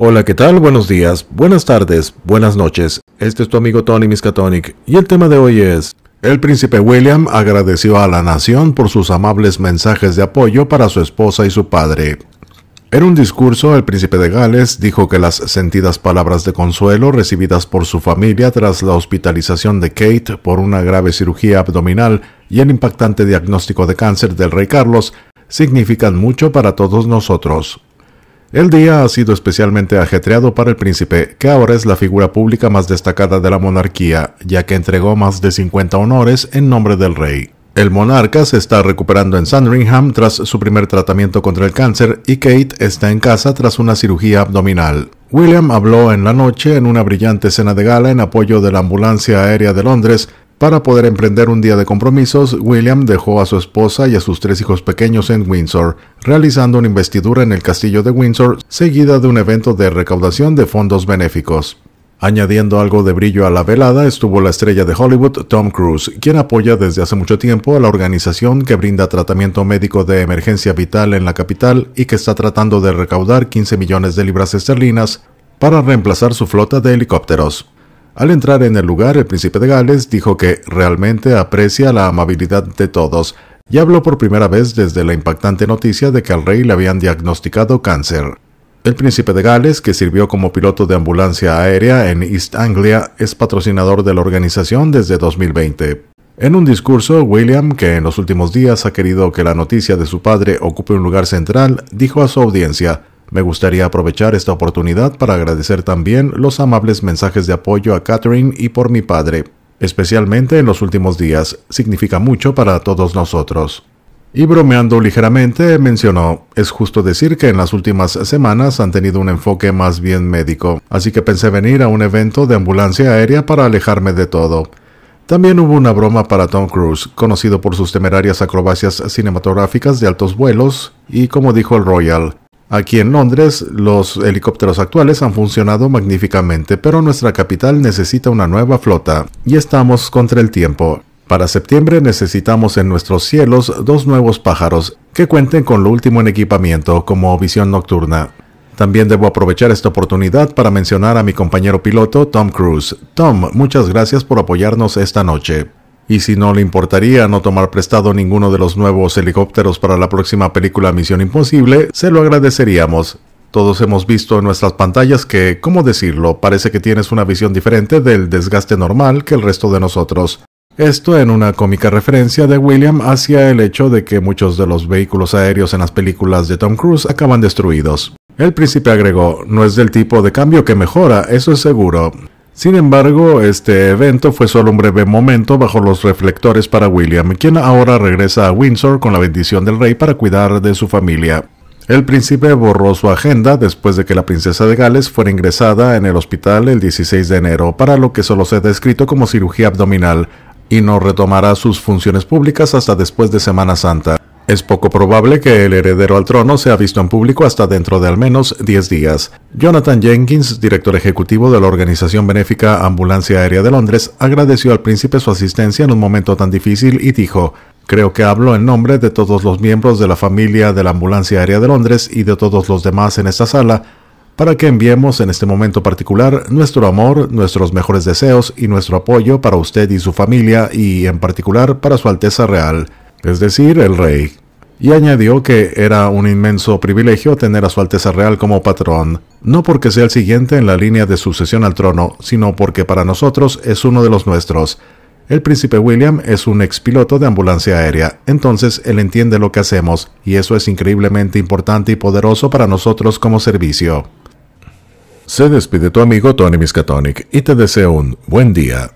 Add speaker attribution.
Speaker 1: Hola, ¿qué tal? Buenos días, buenas tardes, buenas noches. Este es tu amigo Tony Miskatonic y el tema de hoy es... El príncipe William agradeció a la nación por sus amables mensajes de apoyo para su esposa y su padre. En un discurso, el príncipe de Gales dijo que las sentidas palabras de consuelo recibidas por su familia tras la hospitalización de Kate por una grave cirugía abdominal y el impactante diagnóstico de cáncer del rey Carlos significan mucho para todos nosotros. El día ha sido especialmente ajetreado para el príncipe, que ahora es la figura pública más destacada de la monarquía, ya que entregó más de 50 honores en nombre del rey. El monarca se está recuperando en Sandringham tras su primer tratamiento contra el cáncer y Kate está en casa tras una cirugía abdominal. William habló en la noche en una brillante cena de gala en apoyo de la ambulancia aérea de Londres para poder emprender un día de compromisos, William dejó a su esposa y a sus tres hijos pequeños en Windsor, realizando una investidura en el castillo de Windsor, seguida de un evento de recaudación de fondos benéficos. Añadiendo algo de brillo a la velada estuvo la estrella de Hollywood Tom Cruise, quien apoya desde hace mucho tiempo a la organización que brinda tratamiento médico de emergencia vital en la capital y que está tratando de recaudar 15 millones de libras esterlinas para reemplazar su flota de helicópteros. Al entrar en el lugar, el príncipe de Gales dijo que realmente aprecia la amabilidad de todos y habló por primera vez desde la impactante noticia de que al rey le habían diagnosticado cáncer. El príncipe de Gales, que sirvió como piloto de ambulancia aérea en East Anglia, es patrocinador de la organización desde 2020. En un discurso, William, que en los últimos días ha querido que la noticia de su padre ocupe un lugar central, dijo a su audiencia, me gustaría aprovechar esta oportunidad para agradecer también los amables mensajes de apoyo a Catherine y por mi padre, especialmente en los últimos días, significa mucho para todos nosotros. Y bromeando ligeramente, mencionó, es justo decir que en las últimas semanas han tenido un enfoque más bien médico, así que pensé venir a un evento de ambulancia aérea para alejarme de todo. También hubo una broma para Tom Cruise, conocido por sus temerarias acrobacias cinematográficas de altos vuelos, y como dijo el Royal, Aquí en Londres los helicópteros actuales han funcionado magníficamente, pero nuestra capital necesita una nueva flota y estamos contra el tiempo. Para septiembre necesitamos en nuestros cielos dos nuevos pájaros que cuenten con lo último en equipamiento como visión nocturna. También debo aprovechar esta oportunidad para mencionar a mi compañero piloto Tom Cruise. Tom, muchas gracias por apoyarnos esta noche y si no le importaría no tomar prestado ninguno de los nuevos helicópteros para la próxima película Misión Imposible, se lo agradeceríamos. Todos hemos visto en nuestras pantallas que, ¿cómo decirlo?, parece que tienes una visión diferente del desgaste normal que el resto de nosotros. Esto en una cómica referencia de William hacia el hecho de que muchos de los vehículos aéreos en las películas de Tom Cruise acaban destruidos. El príncipe agregó, no es del tipo de cambio que mejora, eso es seguro. Sin embargo, este evento fue solo un breve momento bajo los reflectores para William, quien ahora regresa a Windsor con la bendición del rey para cuidar de su familia. El príncipe borró su agenda después de que la princesa de Gales fuera ingresada en el hospital el 16 de enero, para lo que solo se ha descrito como cirugía abdominal, y no retomará sus funciones públicas hasta después de Semana Santa. Es poco probable que el heredero al trono sea visto en público hasta dentro de al menos 10 días. Jonathan Jenkins, director ejecutivo de la organización benéfica Ambulancia Aérea de Londres, agradeció al príncipe su asistencia en un momento tan difícil y dijo, Creo que hablo en nombre de todos los miembros de la familia de la Ambulancia Aérea de Londres y de todos los demás en esta sala, para que enviemos en este momento particular nuestro amor, nuestros mejores deseos y nuestro apoyo para usted y su familia y en particular para Su Alteza Real es decir, el rey, y añadió que era un inmenso privilegio tener a Su Alteza Real como patrón, no porque sea el siguiente en la línea de sucesión al trono, sino porque para nosotros es uno de los nuestros. El príncipe William es un expiloto de ambulancia aérea, entonces él entiende lo que hacemos, y eso es increíblemente importante y poderoso para nosotros como servicio. Se despide tu amigo Tony Miskatonic y te deseo un buen día.